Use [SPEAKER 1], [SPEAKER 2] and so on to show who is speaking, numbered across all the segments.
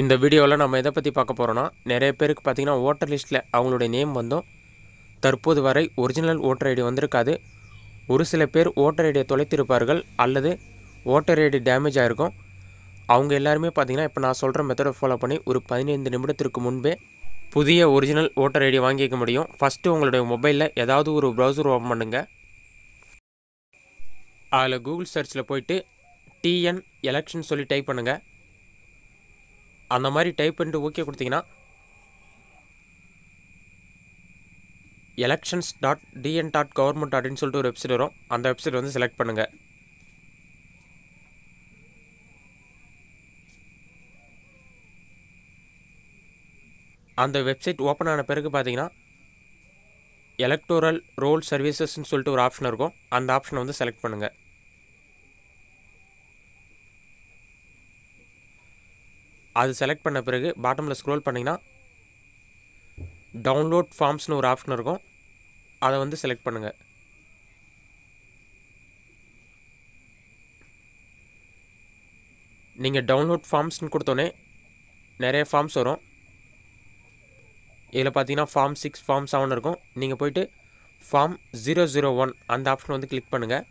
[SPEAKER 1] இந்த வீடியோவில் நம்ம எதை பற்றி பார்க்க போகிறோன்னா நிறைய பேருக்கு பார்த்திங்கன்னா ஓட்டர் லிஸ்ட்டில் அவங்களுடைய நேம் வந்தும் தற்போது வரை ஒரிஜினல் ஓட்டர் ஐடி வந்திருக்காது ஒரு சில பேர் ஓட்டர் ஐடியை தொலைத்திருப்பார்கள் அல்லது ஓட்டர் ஐடி டேமேஜ் ஆகிருக்கும் அவங்க எல்லாருமே பார்த்திங்கன்னா இப்போ நான் சொல்கிற மெத்தடை ஃபாலோ பண்ணி ஒரு பதினைந்து நிமிடத்திற்கு முன்பே புதிய ஒரிஜினல் ஓட்டர் ஐடி வாங்கிக்க முடியும் ஃபஸ்ட்டு உங்களுடைய மொபைலில் ஏதாவது ஒரு ப்ரௌசர் ஓப்பன் பண்ணுங்கள் அதில் கூகுள் சர்ச்சில் போயிட்டு டிஎன் எலெக்ஷன் சொல்லி டைப் பண்ணுங்கள் அந்த மாதிரி டைப் பண்ணிட்டு ஓகே கொடுத்தீங்கன்னா elections dot TN dot government அப்படின்னு சொல்லிட்டு ஒரு வெப்சைட் வரும் அந்த வெப்சைட் வந்து செலக்ட் பண்ணுங்கள் அந்த வெப்சைட் ஓப்பன் ஆன பிறகு பார்த்தீங்கன்னா எலக்டோரல் ரோல் சர்வீசஸ்ன்னு சொல்லிட்டு ஒரு ஆப்ஷன் இருக்கும் அந்த ஆப்ஷனை வந்து செலக்ட் பண்ணுங்கள் அது செலக்ட் பண்ண பிறகு பாட்டமில் ஸ்க்ரோல் பண்ணிங்கன்னா டவுன்லோட் ஃபார்ம்ஸ்னு ஒரு ஆப்ஷன் இருக்கும் அதை வந்து செலக்ட் பண்ணுங்கள் நீங்கள் டவுன்லோட் ஃபார்ம்ஸ்னு கொடுத்தோன்னே நிறைய ஃபார்ம்ஸ் வரும் இதில் பார்த்தீங்கன்னா ஃபார்ம் சிக்ஸ் ஃபார்ம் செவன் இருக்கும் நீங்கள் போயிட்டு ஃபார்ம் ஜீரோ ஜீரோ ஒன் அந்த ஆப்ஷன் வந்து கிளிக் பண்ணுங்கள்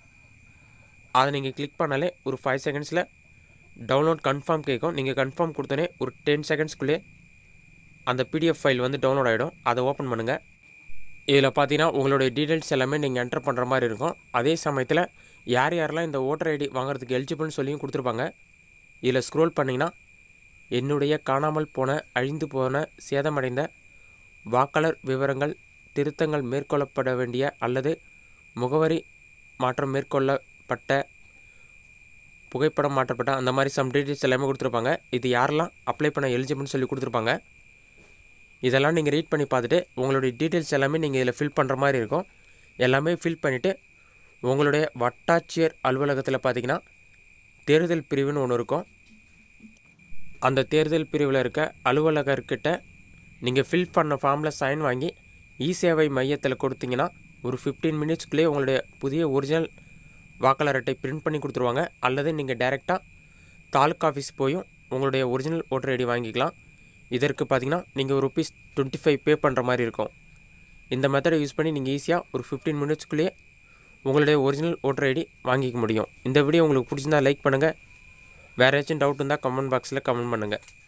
[SPEAKER 1] அதை நீங்கள் கிளிக் பண்ணாலே ஒரு ஃபைவ் செகண்ட்ஸில் டவுன்லோட் கன்ஃபார்ம் கேட்கும் நீங்கள் கன்ஃபார்ம் கொடுத்தோன்னே ஒரு டென் செகண்ட்ஸ்குள்ளே அந்த பிடிஎஃப் ஃபைல் வந்து டவுன்லோட் ஆகிடும் அதை ஓப்பன் பண்ணுங்கள் இதில் பார்த்தீங்கன்னா உங்களுடைய டீட்டெயில்ஸ் எல்லாமே நீங்கள் என்டர் பண்ணுற மாதிரி இருக்கும் அதே சமயத்தில் யார் யாரெல்லாம் இந்த ஓட்டர் ஐடி வாங்குறதுக்கு எலிஜிபிள்னு சொல்லியும் கொடுத்துருப்பாங்க இதில் ஸ்க்ரோல் பண்ணிங்கன்னா என்னுடைய காணாமல் போன அழிந்து போன சேதமடைந்த வாக்காளர் விவரங்கள் திருத்தங்கள் மேற்கொள்ளப்பட வேண்டிய அல்லது முகவரி மாற்றம் மேற்கொள்ளப்பட்ட புகைப்படம் மாற்றப்பட்ட அந்த மாதிரி சம் டீட்டெயில்ஸ் எல்லாமே கொடுத்துருப்பாங்க இது யாரெல்லாம் அப்ளை பண்ண எலிஜிபிள்னு சொல்லி கொடுத்துருப்பாங்க இதெல்லாம் நீங்கள் ரீட் பண்ணி பார்த்துட்டு உங்களுடைய டீட்டெயில்ஸ் எல்லாமே நீங்கள் இதில் ஃபில் பண்ணுற மாதிரி இருக்கும் எல்லாமே ஃபில் பண்ணிவிட்டு உங்களுடைய வட்டாட்சியர் அலுவலகத்தில் பார்த்தீங்கன்னா தேர்தல் பிரிவுன்னு ஒன்று இருக்கும் அந்த தேர்தல் பிரிவில் இருக்க அலுவலகர்கிட்ட நீங்கள் ஃபில் பண்ண ஃபார்மில் சைன் வாங்கி இ சேவை மையத்தில் கொடுத்தீங்கன்னா ஒரு ஃபிஃப்டீன் மினிட்ஸ்குள்ளேயே உங்களுடைய புதிய ஒரிஜினல் வாக்காளர் அட்டை பிரிண்ட் பண்ணி கொடுத்துருவாங்க அல்லது நீங்கள் டைரெக்டாக தாலுக்கா ஆஃபீஸ் போயும் உங்களுடைய ஒரிஜினல் ஓட்டர் ஐடி வாங்கிக்கலாம் இதற்கு பார்த்திங்கன்னா நீங்கள் ஒரு ருபீஸ் டுவெண்ட்டி ஃபைவ் பே பண்ணுற மாதிரி இருக்கும் இந்த மெத்தடை யூஸ் பண்ணி நீங்கள் ஈஸியாக ஒரு ஃபிஃப்டீன் மினிட்ஸ்க்குள்ளேயே உங்களுடைய ஒரிஜினல் ஓட்டர் ஐடி வாங்கிக்க முடியும் இந்த வீடியோ உங்களுக்கு பிடிச்சிருந்தால் லைக் பண்ணுங்கள் வேறு ஏதாச்சும் டவுட் இருந்தால் கமெண்ட் பாக்ஸில் கமெண்ட் பண்ணுங்கள்